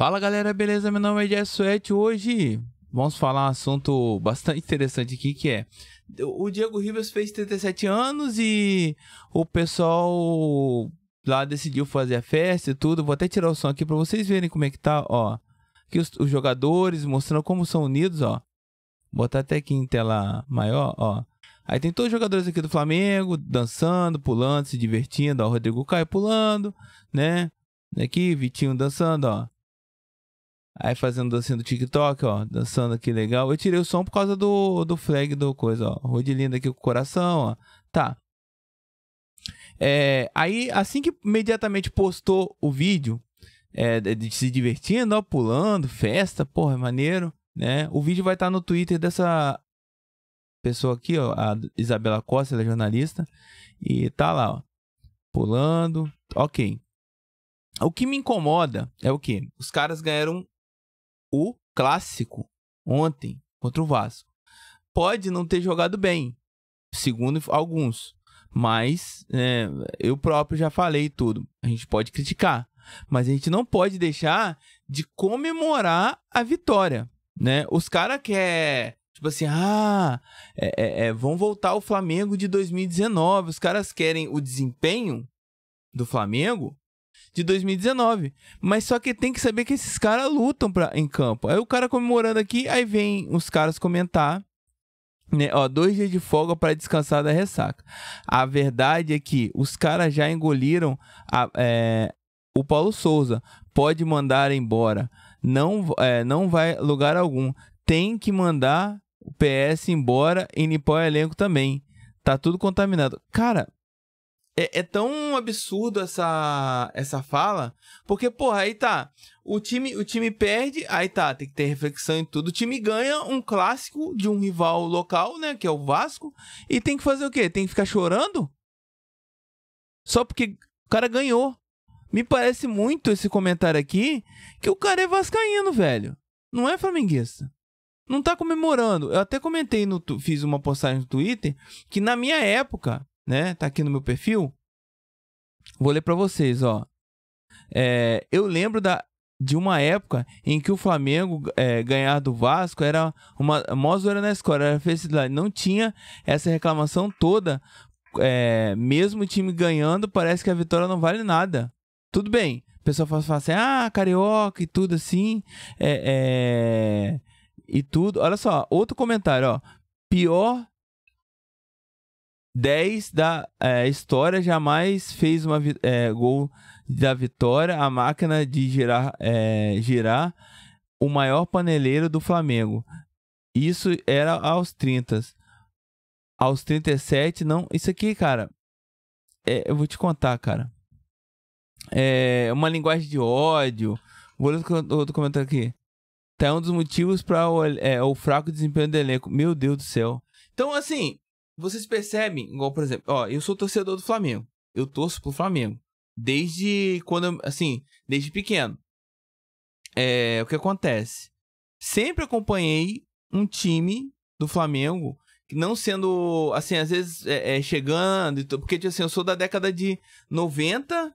Fala galera, beleza? Meu nome é Jess Suete. Hoje vamos falar um assunto bastante interessante aqui que é o Diego Rivas fez 37 anos e o pessoal lá decidiu fazer a festa e tudo. Vou até tirar o som aqui para vocês verem como é que tá, ó. Aqui os, os jogadores mostrando como são unidos, ó. Vou botar até aqui em tela maior, ó. Aí tem todos os jogadores aqui do Flamengo dançando, pulando, se divertindo, ó. O Rodrigo Caio pulando, né? Aqui, Vitinho dançando, ó. Aí fazendo dancinha do TikTok, ó, dançando aqui legal. Eu tirei o som por causa do, do flag do coisa, ó. Rude linda aqui com o coração, ó. Tá. É, aí, assim que imediatamente postou o vídeo, é, de se divertindo, ó, pulando, festa, porra, é maneiro, né? O vídeo vai estar tá no Twitter dessa pessoa aqui, ó, a Isabela Costa, ela é jornalista, e tá lá, ó, pulando, ok. O que me incomoda é o que? Os caras ganharam o clássico ontem contra o Vasco. Pode não ter jogado bem, segundo alguns, mas é, eu próprio já falei tudo. A gente pode criticar, mas a gente não pode deixar de comemorar a vitória, né? Os caras querem Tipo assim, ah, é, é, é, vão voltar o Flamengo de 2019. Os caras querem o desempenho do Flamengo de 2019. Mas só que tem que saber que esses caras lutam pra, em campo. Aí o cara comemorando aqui, aí vem os caras comentar. Né, ó, dois dias de folga para descansar da ressaca. A verdade é que os caras já engoliram a, é, o Paulo Souza. Pode mandar embora. Não, é, não vai lugar algum. Tem que mandar o PS embora e limpar o elenco também. Tá tudo contaminado. Cara, é, é, tão absurdo essa, essa fala, porque, porra, aí tá. O time, o time perde, aí tá, tem que ter reflexão e tudo. O time ganha um clássico de um rival local, né? Que é o Vasco. E tem que fazer o quê? Tem que ficar chorando? Só porque o cara ganhou. Me parece muito esse comentário aqui que o cara é vascaíno, velho. Não é flamenguista não tá comemorando. Eu até comentei no fiz uma postagem no Twitter que na minha época, né, tá aqui no meu perfil, Vou ler para vocês, ó. É, eu lembro da, de uma época em que o Flamengo é, ganhar do Vasco era uma mozora na escola, era felicidade. Não tinha essa reclamação toda. É, mesmo o time ganhando, parece que a vitória não vale nada. Tudo bem, o pessoal fala assim, ah, carioca e tudo assim. É, é, e tudo. Olha só, outro comentário, ó. Pior 10 da é, história jamais fez uma é, gol da vitória. A máquina de girar, é, girar o maior paneleiro do Flamengo. Isso era aos 30. Aos 37, não. Isso aqui, cara. É, eu vou te contar, cara. É uma linguagem de ódio. Vou ler outro comentário aqui. Tá é um dos motivos para o, é, o fraco desempenho do elenco. Meu Deus do céu. Então, assim, vocês percebem, igual, por exemplo, ó, eu sou torcedor do Flamengo. Eu torço pro Flamengo. Desde quando, assim, desde pequeno. É, o que acontece? Sempre acompanhei um time do Flamengo não sendo, assim, às vezes é, é, chegando, porque tipo assim, eu sou da década de 90,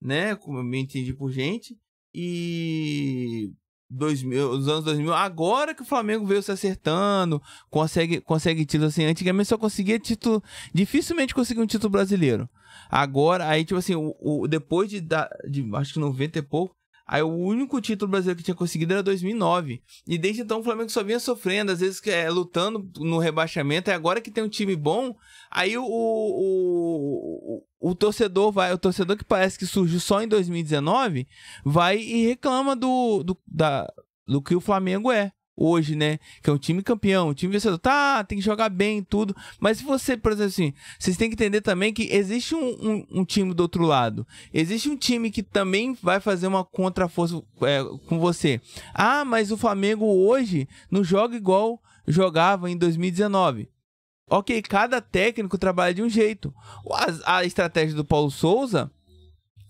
né, como eu me entendi por gente, e 2000, os anos 2000, agora que o Flamengo veio se acertando, consegue, consegue títulos assim. Antigamente só conseguia título, dificilmente conseguia um título brasileiro. Agora, aí, tipo assim, o, o depois de, da, de, acho que 90 e pouco, Aí o único título brasileiro que tinha conseguido era 2009. E desde então o Flamengo só vinha sofrendo, às vezes é, lutando no rebaixamento. É agora que tem um time bom, aí o, o, o, o, torcedor vai, o torcedor que parece que surgiu só em 2019, vai e reclama do, do, da, do que o Flamengo é hoje, né? Que é um time campeão, um time vencedor. Tá, tem que jogar bem tudo. Mas se você, por exemplo, assim, vocês têm que entender também que existe um, um, um time do outro lado. Existe um time que também vai fazer uma contra-força é, com você. Ah, mas o Flamengo hoje não joga igual jogava em 2019. Ok, cada técnico trabalha de um jeito. A, a estratégia do Paulo Souza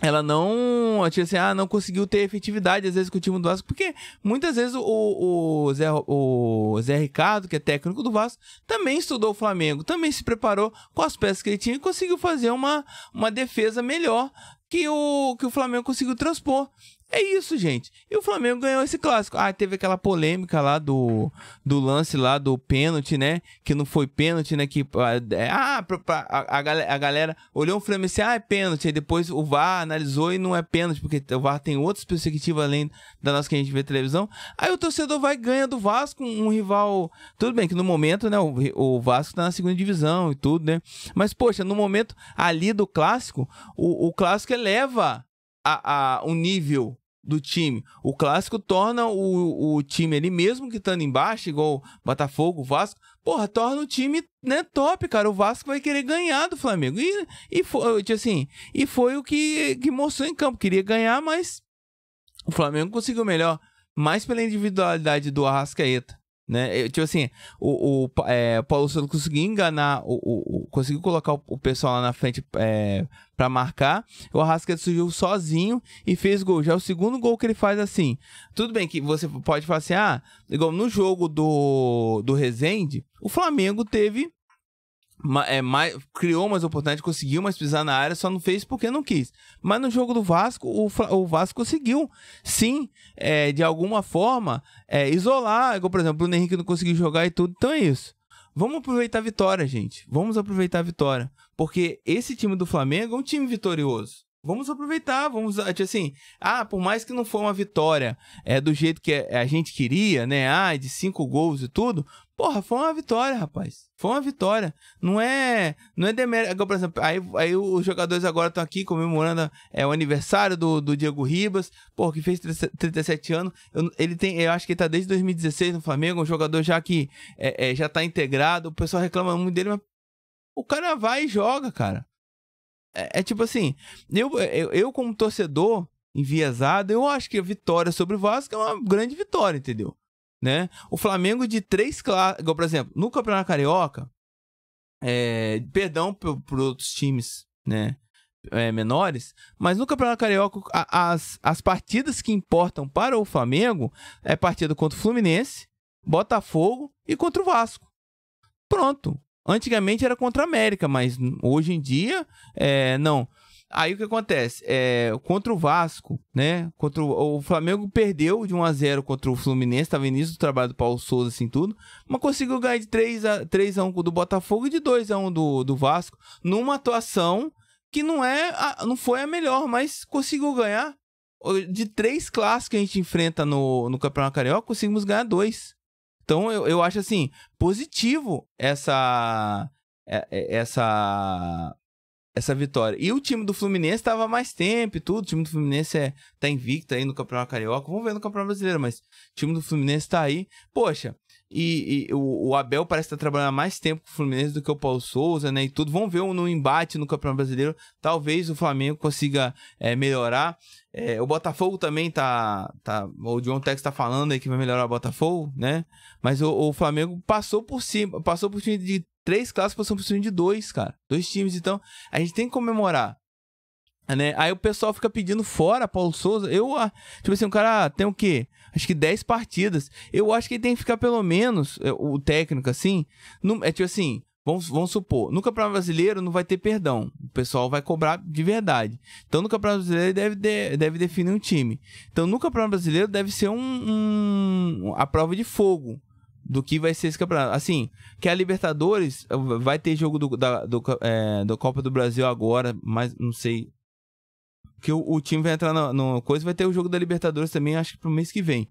ela não, tipo assim, ah, não conseguiu ter efetividade às vezes com o time do Vasco, porque muitas vezes o, o, Zé, o Zé Ricardo, que é técnico do Vasco, também estudou o Flamengo, também se preparou com as peças que ele tinha e conseguiu fazer uma, uma defesa melhor que o, que o Flamengo conseguiu transpor. É isso, gente. E o Flamengo ganhou esse clássico. Ah, teve aquela polêmica lá do, do lance lá do pênalti, né? Que não foi pênalti, né? Que ah, é, ah a, a, a, galera olhou o Flamengo disse, ah, é pênalti. Aí depois o VAR analisou e não é pênalti, porque o VAR tem outras perspectivas além da nossa que a gente vê televisão. Aí o torcedor vai e ganha do Vasco, um rival. Tudo bem que no momento, né? O, o Vasco tá na segunda divisão e tudo, né? Mas, poxa, no momento ali do clássico, o, o clássico eleva a, a, o nível do time. O clássico torna o, o time ali, mesmo que estando embaixo, igual Botafogo, Vasco, porra, torna o time né, top, cara. O Vasco vai querer ganhar do Flamengo. E, e foi, assim, e foi o que, que mostrou em campo. Queria ganhar, mas o Flamengo conseguiu melhor. Mais pela individualidade do Arrascaeta né? Eu, tipo assim, o, o é, Paulo Souza conseguiu enganar, o, o, o conseguiu colocar o, o, pessoal lá na frente é, para marcar. O Arrascaeta surgiu sozinho e fez gol. Já é o segundo gol que ele faz assim. Tudo bem que você pode falar assim, ah, igual no jogo do, do Rezende, o Flamengo teve é, mais, criou mais oportunidade, conseguiu mais pisar na área, só não fez porque não quis. Mas no jogo do Vasco, o, o Vasco conseguiu, sim, é, de alguma forma, é, isolar. Por exemplo, o Bruno Henrique não conseguiu jogar e tudo, então é isso. Vamos aproveitar a vitória, gente. Vamos aproveitar a vitória. Porque esse time do Flamengo é um time vitorioso. Vamos aproveitar, vamos, eh, tipo assim, ah, por mais que não foi uma vitória é, do jeito que eh, a gente queria, né? Ah, de cinco gols e tudo, Porra, foi uma vitória, rapaz. Foi uma vitória. Não é. Não é demérito. Por exemplo, aí, aí os jogadores agora estão aqui comemorando é, o aniversário do, do Diego Ribas, porra, que fez 37 anos. Eu, ele tem, eu acho que ele tá desde 2016 no Flamengo, um jogador já que é, é, já tá integrado. O pessoal reclama muito dele, mas o cara vai e joga, cara. É, é, tipo assim, eu, eu, eu como torcedor enviesado, eu acho que a vitória sobre o Vasco é uma grande vitória, entendeu? Né? O Flamengo de três classes, por exemplo, no Campeonato Carioca, é, perdão por outros times, né? É, menores, mas no Campeonato Carioca a, as, as partidas que importam para o Flamengo é partida contra o Fluminense, Botafogo e contra o Vasco. Pronto. Antigamente era contra a América, mas hoje em dia, é, não. Aí o que acontece? É, contra o Vasco, né? Contra o, o, Flamengo perdeu de 1 a 0 contra o Fluminense, estava início do trabalho do Paulo Souza, assim tudo, mas conseguiu ganhar de 3 a, 3 a 1 do Botafogo e de 2 a 1 do, do Vasco, numa atuação que não, é a, não foi a melhor, mas conseguiu ganhar. De três clássicos que a gente enfrenta no, no Campeonato Carioca, conseguimos ganhar dois. Então eu, eu acho assim, positivo essa é, é, essa essa vitória. E o time do Fluminense estava mais tempo e tudo. O time do Fluminense é, tá invicto aí no Campeonato Carioca. Vamos ver no Campeonato Brasileiro, mas o time do Fluminense tá aí. Poxa, e, e o, o, Abel parece estar tá trabalhando há mais tempo com o Fluminense do que o Paulo Souza, né? E tudo. Vamos ver no embate no Campeonato Brasileiro. Talvez o Flamengo consiga é, melhorar. É, o Botafogo também tá, tá. O John Tex tá falando aí que vai melhorar o Botafogo, né? Mas o, o Flamengo passou por cima, passou por cima de três clássicos, passou por cima de dois, cara. Dois times. Então, a gente tem que comemorar. Né? Aí o pessoal fica pedindo fora Paulo Souza. Eu, ah, tipo assim, o cara ah, tem o quê? Acho que 10 partidas. Eu acho que ele tem que ficar pelo menos, eh, o técnico, assim. No, é tipo assim, Vamos, vamos, supor, no Campeonato Brasileiro não vai ter perdão. O pessoal vai cobrar de verdade. Então, no Campeonato Brasileiro deve, de, deve definir um time. Então, no Campeonato Brasileiro deve ser um, um, a prova de fogo do que vai ser esse campeonato. Assim, que a Libertadores eh, vai ter jogo do, da, do, é, do Copa do Brasil agora, mas não sei porque o, o time vai entrar na, coisa, vai ter o jogo da Libertadores também, acho que pro mês que vem.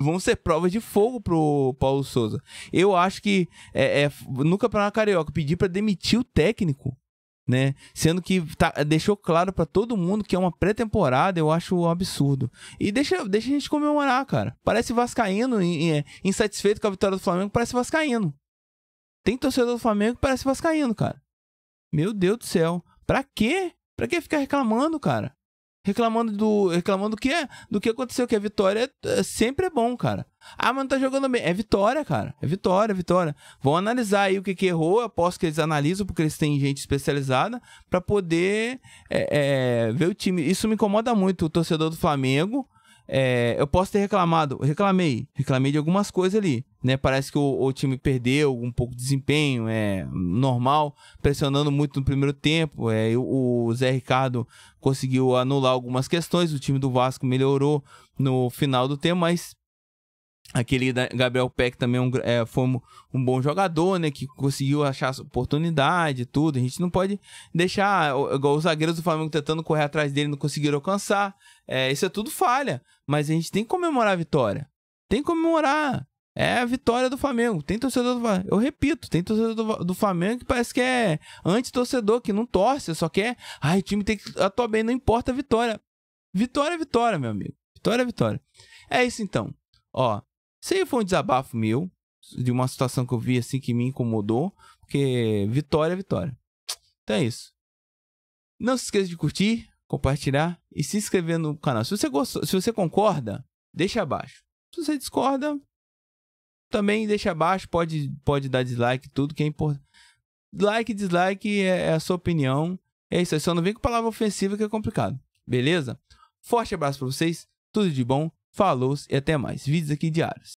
Vão ser provas de fogo pro Paulo Souza. Eu acho que é, é, no Campeonato Carioca pedir para demitir o técnico né? Sendo que tá, deixou claro para todo mundo que é uma pré-temporada, eu acho um absurdo. E deixa, deixa a gente comemorar, cara. Parece Vascaíno, é, insatisfeito com a vitória do Flamengo, parece Vascaíno. Tem torcedor do Flamengo que parece Vascaíno, cara. Meu Deus do céu. Pra quê? Pra que ficar reclamando, cara? Reclamando do. Reclamando do que é? Do que aconteceu, que a vitória é, sempre é bom, cara. Ah, mas não tá jogando bem. É vitória, cara. É vitória, é vitória. Vão analisar aí o que, que errou. Aposto que eles analisam, porque eles têm gente especializada, para poder é, é, ver o time. Isso me incomoda muito, o torcedor do Flamengo é, eu posso ter reclamado, reclamei, reclamei de algumas coisas ali, né? Parece que o, o, time perdeu um pouco de desempenho, é normal, pressionando muito no primeiro tempo. É, o Zé Ricardo conseguiu anular algumas questões, o time do Vasco melhorou no final do tempo, mas Aquele Gabriel Peck também é um, é, foi um, um, bom jogador, né? Que conseguiu achar oportunidade e tudo. A gente não pode deixar, igual os zagueiros do Flamengo tentando correr atrás dele, não conseguiram alcançar. É, isso é tudo falha. Mas a gente tem que comemorar a vitória. Tem que comemorar. É a vitória do Flamengo. Tem torcedor do Flamengo. Eu repito, tem torcedor do, do Flamengo que parece que é anti-torcedor, que não torce, só quer. É, Ai, o time tem que atuar bem, não importa a vitória. Vitória é vitória, meu amigo. Vitória é vitória. É isso então. Ó, Sei foi um desabafo meu, de uma situação que eu vi assim que me incomodou, porque vitória é vitória. Então é isso. Não se esqueça de curtir, compartilhar e se inscrever no canal. Se você gostou, se você concorda, deixa abaixo. Se você discorda, também deixa abaixo, pode pode dar dislike, tudo que é importante. Like e dislike é, é, a sua opinião. É isso, aí, só não vem com palavra ofensiva que é complicado. Beleza? Forte abraço para vocês, tudo de bom, falou e até mais. Vídeos aqui diários.